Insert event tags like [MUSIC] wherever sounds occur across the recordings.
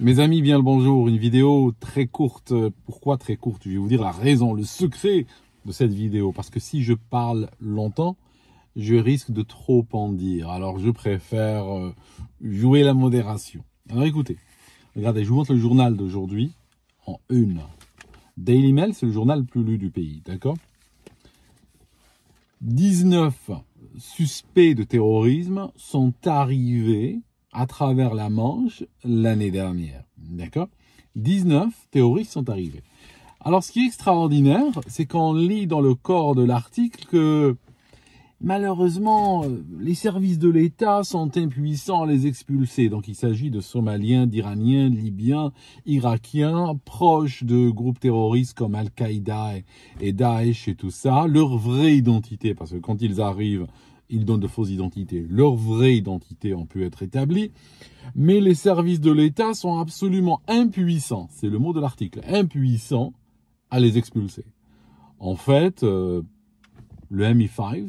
Mes amis, bien le bonjour. Une vidéo très courte. Pourquoi très courte Je vais vous dire la raison, le secret de cette vidéo. Parce que si je parle longtemps, je risque de trop en dire. Alors je préfère euh, jouer la modération. Alors écoutez, regardez, je vous montre le journal d'aujourd'hui en une. Daily Mail, c'est le journal le plus lu du pays, d'accord 19 suspects de terrorisme sont arrivés à travers la Manche l'année dernière. D'accord 19 théoristes sont arrivés. Alors, ce qui est extraordinaire, c'est qu'on lit dans le corps de l'article que malheureusement, les services de l'État sont impuissants à les expulser. Donc, il s'agit de Somaliens, d'Iraniens, Libyens, Irakiens, proches de groupes terroristes comme Al-Qaïda et Daesh et tout ça. Leur vraie identité, parce que quand ils arrivent, ils donnent de fausses identités. Leur vraie identité en pu être établie, mais les services de l'État sont absolument impuissants, c'est le mot de l'article, impuissants à les expulser. En fait, euh, le MI5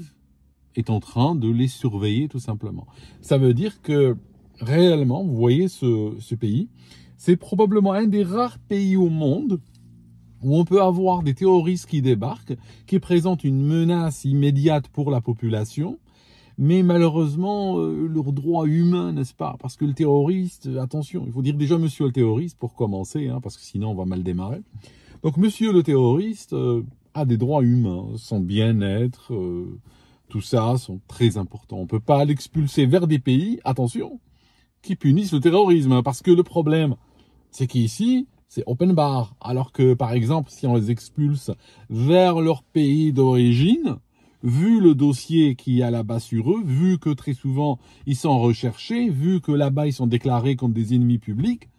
est en train de les surveiller tout simplement. Ça veut dire que réellement, vous voyez ce pays, c'est probablement un des rares pays au monde où on peut avoir des terroristes qui débarquent, qui présentent une menace immédiate pour la population, mais malheureusement euh, leurs droits humains, n'est-ce pas Parce que le terroriste, euh, attention, il faut dire déjà monsieur le terroriste pour commencer, hein, parce que sinon on va mal démarrer. Donc monsieur le terroriste euh, a des droits humains, son bien-être, tout ça sont très importants. On ne peut pas l'expulser vers des pays, attention, qui punissent le terrorisme, hein, parce que le problème, c'est qu'ici, c'est open bar. Alors que, par exemple, si on les expulse vers leur pays d'origine, vu le dossier qu'il y a là-bas sur eux, vu que très souvent ils sont recherchés, vu que là-bas ils sont déclarés comme des ennemis publics,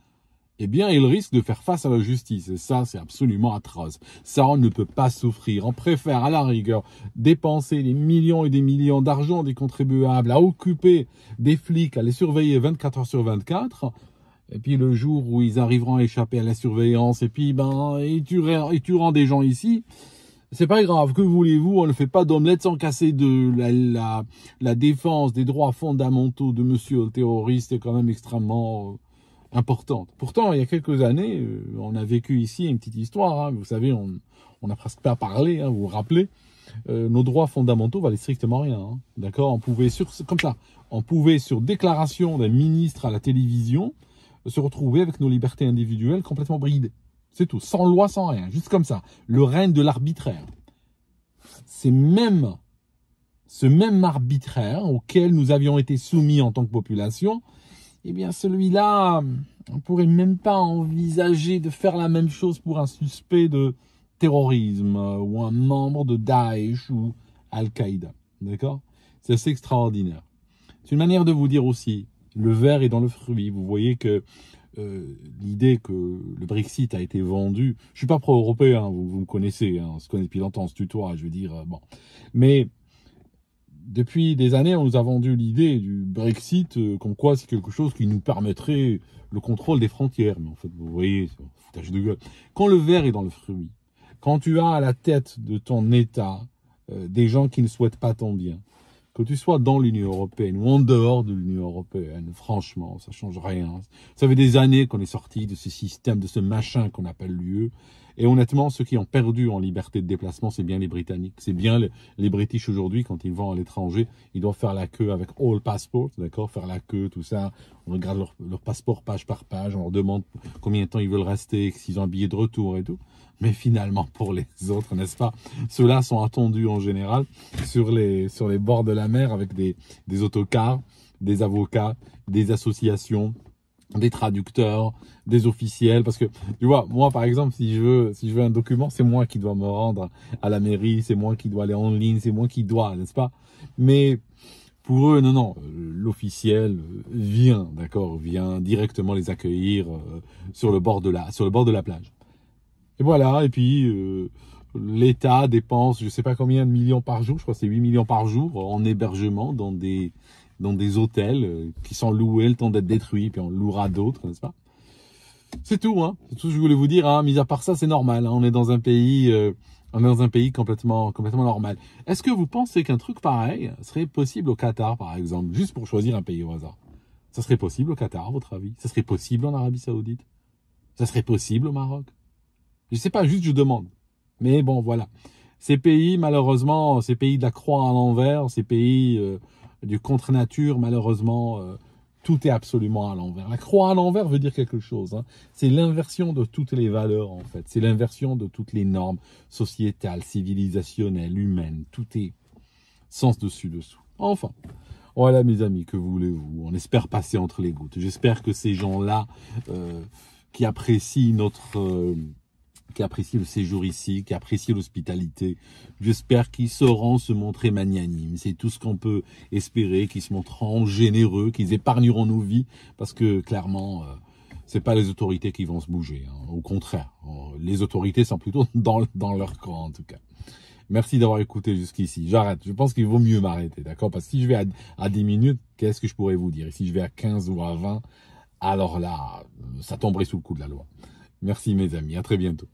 eh bien, ils risquent de faire face à la justice. Et ça, c'est absolument atroce. Ça, on ne peut pas souffrir. On préfère, à la rigueur, dépenser des millions et des millions d'argent des contribuables à occuper des flics, à les surveiller 24 heures sur 24, et puis le jour où ils arriveront à échapper à la surveillance, et puis ben ils tueront, ils tueront des gens ici, c'est pas grave, que voulez-vous, on ne fait pas d'omelette sans casser de la, la, défense des droits fondamentaux de monsieur le terroriste est quand même extrêmement euh, importante. Pourtant, il y a quelques années, euh, on a vécu ici une petite histoire, hein. vous savez, on n'a presque pas parlé, hein, vous vous rappelez, euh, nos droits fondamentaux valaient strictement rien, hein. d'accord On pouvait sur, comme ça, on pouvait sur déclaration d'un ministre à la télévision se retrouver avec nos libertés individuelles complètement bridées. C'est tout, sans loi, sans rien, juste comme ça. Le règne de l'arbitraire. C'est même ce même arbitraire auquel nous avions été soumis en tant que population, eh bien celui-là, on pourrait même pas envisager de faire la même chose pour un suspect de terrorisme euh, ou un membre de Daesh ou Al-Qaïda. D'accord C'est assez extraordinaire. C'est une manière de vous dire aussi, le verre est dans le fruit. Vous voyez que euh, l'idée que le Brexit a été vendu. Je ne suis pas pro-européen, vous, vous, me connaissez, hein, on se connaît depuis longtemps, on se tutoie, je veux dire, euh, bon. Mais depuis des années, on nous a vendu l'idée du Brexit euh, comme quoi c'est quelque chose qui nous permettrait le contrôle des frontières. Mais en fait, vous voyez, un foutage de gueule. Quand le verre est dans le fruit, quand tu as à la tête de ton État des gens qui ne souhaitent pas ton bien, que tu sois dans l'Union européenne ou en dehors de l'Union européenne, franchement, ça change rien. Ça fait des années qu'on est sorti de ce système, de ce machin qu'on appelle l'UE. Et honnêtement, ceux qui ont perdu en liberté de déplacement, c'est bien les Britanniques. C'est bien les, British aujourd'hui, quand ils vont à l'étranger, ils doivent faire la queue avec all passports, d'accord Faire la queue, tout ça. On regarde leur, passeport page par page, on leur demande combien de temps ils veulent rester, s'ils ont un billet de retour et tout mais finalement pour les [LAUGHS] autres, n'est-ce pas Ceux-là sont attendus en général sur les, sur les bords de la mer avec des, autocars, des avocats, des associations, des traducteurs, des officiels, parce que tu vois, moi par exemple, si je veux, si je veux un document, c'est moi qui dois me rendre à la mairie, c'est moi qui dois aller en ligne, c'est moi qui dois, n'est-ce pas Mais pour eux, non, non, euh, l'officiel vient, d'accord, vient directement les accueillir euh, sur le bord de la, sur le bord de la plage. Et voilà, et puis euh, l'État dépense je sais pas combien de millions par jour, je crois que c'est 8 millions par jour euh, en hébergement dans des dans des hôtels euh, qui sont loués le temps d'être détruits, puis on louera d'autres, n'est-ce pas C'est tout, hein. C'est tout ce que je voulais vous dire, hein. Mis à part ça, c'est normal. Hein. On est dans un pays, on est dans un pays complètement, complètement normal. Est-ce que vous pensez qu'un truc pareil serait possible au Qatar, par exemple, juste pour choisir un pays au hasard Ça serait possible au Qatar, à votre avis Ça serait possible en Arabie Saoudite Ça serait possible au Maroc je sais pas, juste je demande. Mais bon, voilà. Ces pays, malheureusement, ces pays de la croix à l'envers, ces pays euh, du contre-nature, malheureusement, euh, tout est absolument à l'envers. La croix à l'envers veut dire quelque chose. Hein. C'est l'inversion de toutes les valeurs, en fait. C'est l'inversion de toutes les normes sociétales, civilisationnelles, humaines. Tout est sens dessus-dessous. Enfin, voilà mes amis, que voulez-vous On espère passer entre les gouttes. J'espère que ces gens-là euh, qui apprécient notre qui apprécient le séjour ici, qui apprécient l'hospitalité. J'espère qu'ils sauront se montrer magnanimes. C'est tout ce qu'on peut espérer, qu'ils se montreront généreux, qu'ils épargneront nos vies, parce que clairement, euh, c'est pas les autorités qui vont se bouger. Hein. Au contraire, euh, les autorités sont plutôt [LAUGHS] dans, dans leur camp en tout cas. Merci d'avoir écouté jusqu'ici. J'arrête. Je pense qu'il vaut mieux m'arrêter, d'accord Parce que si je vais à, à 10 minutes, qu'est-ce que je pourrais vous dire Et si je vais à 15 ou à 20, alors là, ça tomberait sous le coup de la loi. Merci mes amis, à très bientôt.